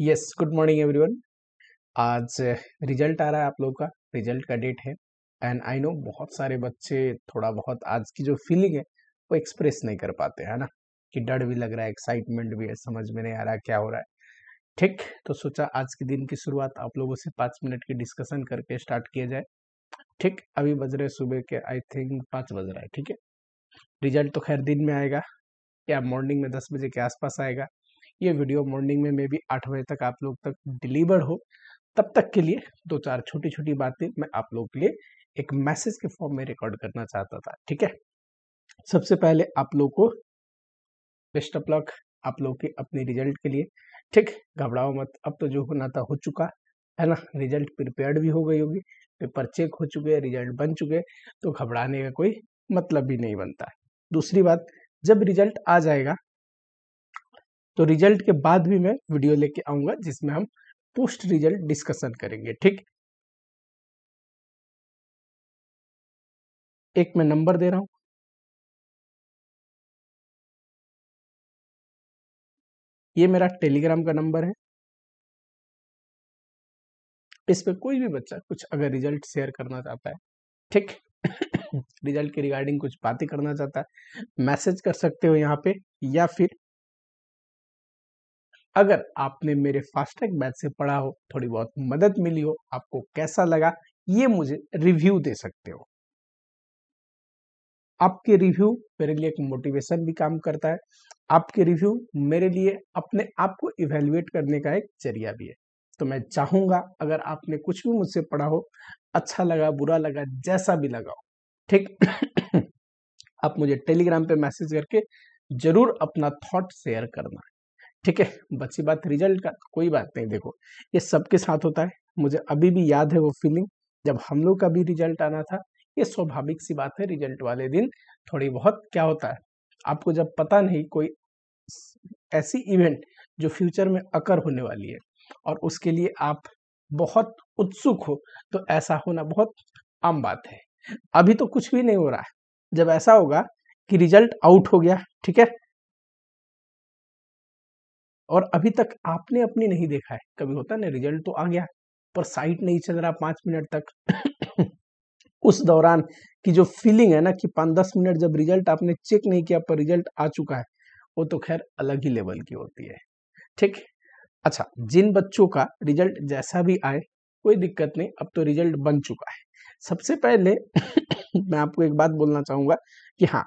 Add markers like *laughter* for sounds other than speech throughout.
yes good morning everyone आज result आ रहा है आप लोगों का रिजल्ट का डेट है एंड आई नो बहुत सारे बच्चे थोड़ा बहुत आज की जो फीलिंग है वो एक्सप्रेस नहीं कर पाते है ना कि डर भी लग रहा है एक्साइटमेंट भी है समझ में नहीं आ रहा क्या हो रहा है ठीक तो सोचा आज के दिन की शुरुआत आप लोगों से पाँच मिनट की डिस्कशन करके स्टार्ट किया जाए ठीक अभी बज रहे सुबह के आई थिंक पाँच बज रहा है ठीक है रिजल्ट तो खैर दिन में आएगा या मॉर्निंग में दस बजे के आसपास आएगा ये वीडियो मॉर्निंग में मे भी आठ बजे तक आप लोग तक डिलीवर हो तब तक के लिए दो चार छोटी छोटी बातें मैं आप लोग के लिए एक मैसेज के फॉर्म में रिकॉर्ड करना चाहता था ठीक है सबसे पहले आप लोग को बेस्ट ऑफ लक आप लोग के अपने रिजल्ट के लिए ठीक घबराओ मत अब तो जो होना था हो चुका है ना रिजल्ट प्रिपेयर भी हो गई होगी पेपर चेक हो चुके हैं रिजल्ट बन चुके तो घबराने का कोई मतलब भी नहीं बनता दूसरी बात जब रिजल्ट आ जाएगा तो रिजल्ट के बाद भी मैं वीडियो लेके आऊंगा जिसमें हम पोस्ट रिजल्ट डिस्कशन करेंगे ठीक एक मैं नंबर दे रहा हूं ये मेरा टेलीग्राम का नंबर है इस पर कोई भी बच्चा कुछ अगर रिजल्ट शेयर करना चाहता है ठीक रिजल्ट *coughs* के रिगार्डिंग कुछ बातें करना चाहता है मैसेज कर सकते हो यहाँ पे या फिर अगर आपने मेरे फास्टैग बैच से पढ़ा हो थोड़ी बहुत मदद मिली हो आपको कैसा लगा ये मुझे रिव्यू दे सकते हो आपके रिव्यू मेरे लिए एक मोटिवेशन भी काम करता है आपके रिव्यू मेरे लिए अपने आप को इवेल्युएट करने का एक जरिया भी है तो मैं चाहूंगा अगर आपने कुछ भी मुझसे पढ़ा हो अच्छा लगा बुरा लगा जैसा भी लगा हो ठीक आप मुझे टेलीग्राम पे मैसेज करके जरूर अपना थॉट शेयर करना ठीक है बची बात रिजल्ट का कोई बात नहीं देखो ये सबके साथ होता है मुझे अभी भी याद है वो फीलिंग जब हम लोग का भी रिजल्ट आना था ये स्वाभाविक सी बात है रिजल्ट वाले दिन थोड़ी बहुत क्या होता है आपको जब पता नहीं कोई ऐसी इवेंट जो फ्यूचर में अकर होने वाली है और उसके लिए आप बहुत उत्सुक हो तो ऐसा होना बहुत आम बात है अभी तो कुछ भी नहीं हो रहा है जब ऐसा होगा कि रिजल्ट आउट हो गया ठीक है और अभी तक आपने अपनी नहीं देखा है कभी होता ना रिजल्ट तो आ गया पर साइट नहीं चल रहा पांच मिनट तक उस दौरान की जो फीलिंग है ना कि पांच दस मिनट जब रिजल्ट आपने चेक नहीं किया पर रिजल्ट आ चुका है वो तो खैर अलग ही लेवल की होती है ठीक अच्छा जिन बच्चों का रिजल्ट जैसा भी आए कोई दिक्कत नहीं अब तो रिजल्ट बन चुका है सबसे पहले मैं आपको एक बात बोलना चाहूंगा कि हाँ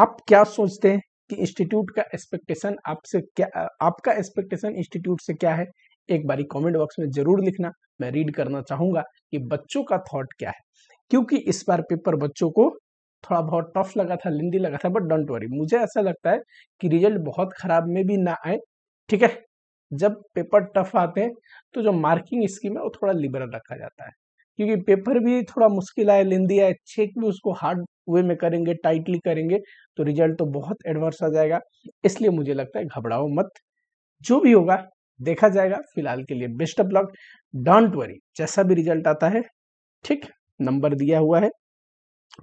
आप क्या सोचते हैं कि इंस्टीट्यूट का एक्सपेक्टेशन आपसे क्या आपका एक्सपेक्टेशन इंस्टीट्यूट से क्या है एक बारी कमेंट बॉक्स में जरूर लिखना मैं रीड करना चाहूंगा कि बच्चों का थॉट क्या है क्योंकि इस बार पेपर बच्चों को थोड़ा बहुत टफ लगा था लेंदी लगा था बट डोंट वरी मुझे ऐसा लगता है कि रिजल्ट बहुत खराब में भी ना आए ठीक है जब पेपर टफ आते हैं तो जो मार्किंग स्कीम है वो थोड़ा लिबरल रखा जाता है क्योंकि पेपर भी थोड़ा मुश्किल आए लेंदी आए चेक भी उसको हार्ड वे में करेंगे टाइटली करेंगे तो रिजल्ट तो बहुत एडवर्स आ जाएगा इसलिए मुझे लगता है घबराओ मत जो भी होगा देखा जाएगा फिलहाल के लिए best of luck don't worry जैसा भी रिजल्ट आता है ठीक नंबर दिया हुआ है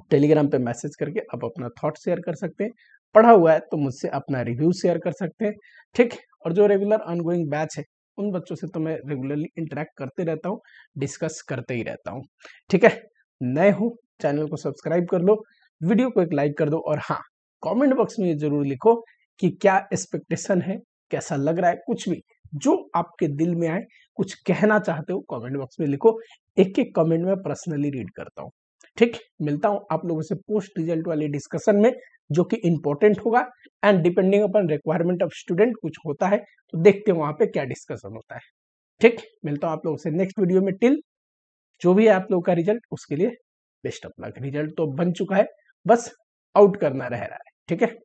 टेलीग्राम पे मैसेज करके आप अपना थॉट शेयर कर सकते हैं पढ़ा हुआ है तो मुझसे अपना रिव्यू शेयर कर सकते हैं ठीक और जो रेगुलर ऑनगोइंग बैच है उन बच्चों से तो मैं रेगुलरली इंटरेक्ट करते रहता हूँ डिस्कस करते ही रहता हूँ ठीक है नए हो चैनल को सब्सक्राइब कर लो वीडियो को एक लाइक कर दो और हाँ कमेंट बॉक्स में ये जरूर लिखो कि क्या एक्सपेक्टेशन है कैसा लग रहा है कुछ भी जो आपके दिल में आए कुछ कहना चाहते हो कमेंट बॉक्स में लिखो एक एक कमेंट में पर्सनली रीड करता हूँ ठीक मिलता हूँ आप लोगों से पोस्ट रिजल्ट वाले डिस्कशन में जो कि इंपॉर्टेंट होगा एंड डिपेंडिंग अपन रिक्वायरमेंट ऑफ स्टूडेंट कुछ होता है तो देखते हैं वहां पे क्या डिस्कशन होता है ठीक मिलता हूँ आप लोगों से नेक्स्ट वीडियो में टिल जो भी है आप लोगों का रिजल्ट उसके लिए बेस्ट ऑफ लक रिजल्ट तो बन चुका है बस आउट करना रह रहा है ठीक है